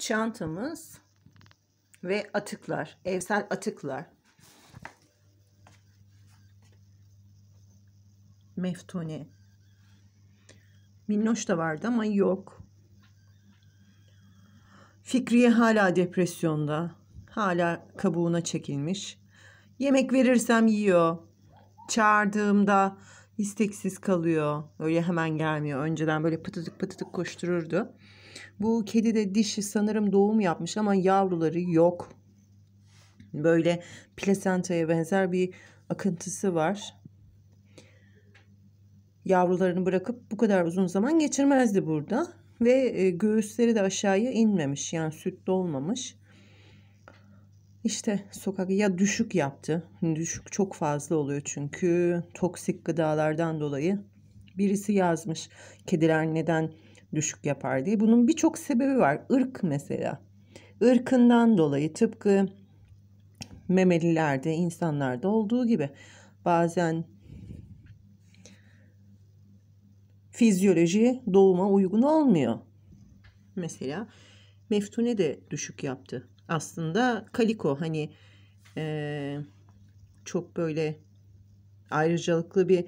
çantamız ve atıklar, evsel atıklar. Meftone. Minnoş da vardı ama yok. Fikriye hala depresyonda. Hala kabuğuna çekilmiş. Yemek verirsem yiyor. Çağırdığımda isteksiz kalıyor. Öyle hemen gelmiyor. Önceden böyle pıtıtık pıtıtık koştururdu. Bu kedi de dişi sanırım doğum yapmış ama yavruları yok. Böyle plasentaya benzer bir akıntısı var. Yavrularını bırakıp bu kadar uzun zaman geçirmezdi burada. Ve e, göğüsleri de aşağıya inmemiş yani süt dolmamış. İşte sokak ya düşük yaptı. Düşük çok fazla oluyor çünkü toksik gıdalardan dolayı. Birisi yazmış kediler neden düşük yapar diye. Bunun birçok sebebi var. Irk mesela. Irkından dolayı tıpkı memelilerde, insanlarda olduğu gibi bazen fizyoloji doğuma uygun olmuyor. Mesela Meftune de düşük yaptı. Aslında Kaliko hani e, çok böyle ayrıcalıklı bir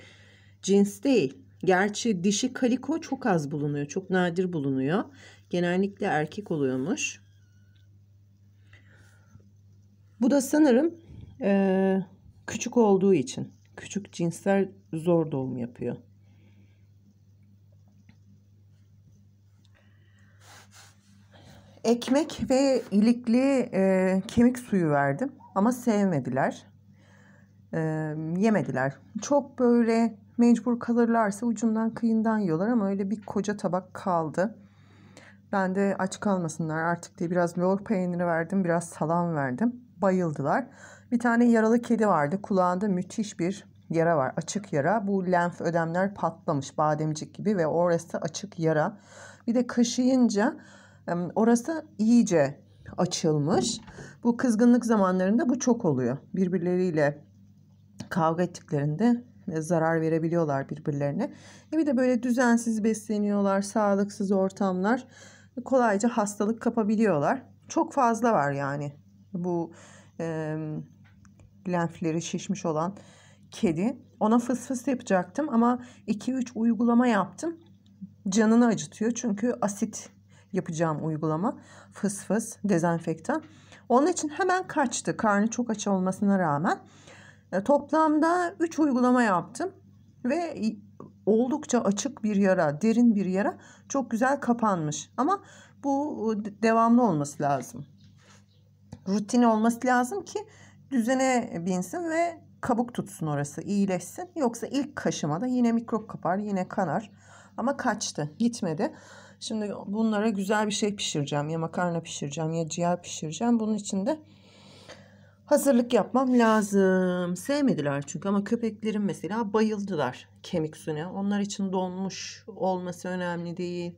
cins değil. Gerçi dişi kaliko çok az bulunuyor. Çok nadir bulunuyor. Genellikle erkek oluyormuş. Bu da sanırım e, küçük olduğu için. Küçük cinsler zor doğum yapıyor. Ekmek ve ilikli e, kemik suyu verdim ama sevmediler. E, yemediler. Çok böyle Mecbur kalırlarsa ucundan kıyından yiyorlar ama öyle bir koca tabak kaldı. Ben de aç kalmasınlar artık diye biraz lor peyniri verdim, biraz salam verdim. Bayıldılar. Bir tane yaralı kedi vardı. Kulağında müthiş bir yara var. Açık yara. Bu lenf ödemler patlamış bademcik gibi ve orası açık yara. Bir de kaşıyınca orası iyice açılmış. Bu kızgınlık zamanlarında bu çok oluyor. Birbirleriyle kavga ettiklerinde e, zarar verebiliyorlar birbirlerine. E bir de böyle düzensiz besleniyorlar, sağlıksız ortamlar e, kolayca hastalık kapabiliyorlar. Çok fazla var yani bu e, lenfleri şişmiş olan kedi. Ona fıs fıs yapacaktım ama 2-3 uygulama yaptım. Canını acıtıyor çünkü asit yapacağım uygulama. Fıs fıs dezenfektan. Onun için hemen kaçtı karnı çok aç olmasına rağmen. E, toplamda 3 uygulama yaptım ve oldukça açık bir yara, derin bir yara çok güzel kapanmış. Ama bu devamlı olması lazım. Rutin olması lazım ki düzene binsin ve kabuk tutsun orası, iyileşsin. Yoksa ilk kaşımada yine mikrop kapar, yine kanar. Ama kaçtı, gitmedi. Şimdi bunlara güzel bir şey pişireceğim. Ya makarna pişireceğim, ya ciğer pişireceğim. Bunun için de hazırlık yapmam lazım. Sevmediler çünkü ama köpeklerim mesela bayıldılar kemik suyuna. Onlar için donmuş olması önemli değil.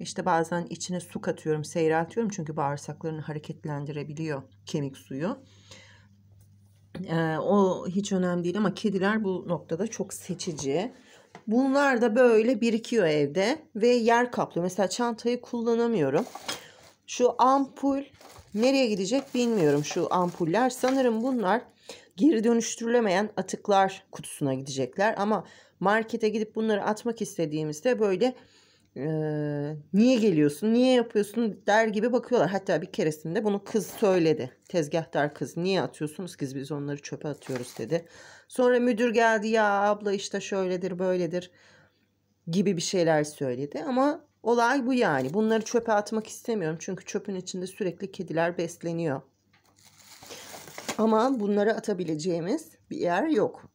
İşte bazen içine su katıyorum, seyreltiyorum çünkü bağırsaklarını hareketlendirebiliyor kemik suyu. Ee, o hiç önemli değil ama kediler bu noktada çok seçici. Bunlar da böyle birikiyor evde ve yer kaplıyor. Mesela çantayı kullanamıyorum. Şu ampul Nereye gidecek bilmiyorum şu ampuller. Sanırım bunlar geri dönüştürülemeyen atıklar kutusuna gidecekler. Ama markete gidip bunları atmak istediğimizde böyle e, niye geliyorsun, niye yapıyorsun der gibi bakıyorlar. Hatta bir keresinde bunu kız söyledi. Tezgahtar kız niye atıyorsunuz ki biz onları çöpe atıyoruz dedi. Sonra müdür geldi ya abla işte şöyledir böyledir gibi bir şeyler söyledi. Ama Olay bu yani. Bunları çöpe atmak istemiyorum. Çünkü çöpün içinde sürekli kediler besleniyor. Ama bunları atabileceğimiz bir yer yok.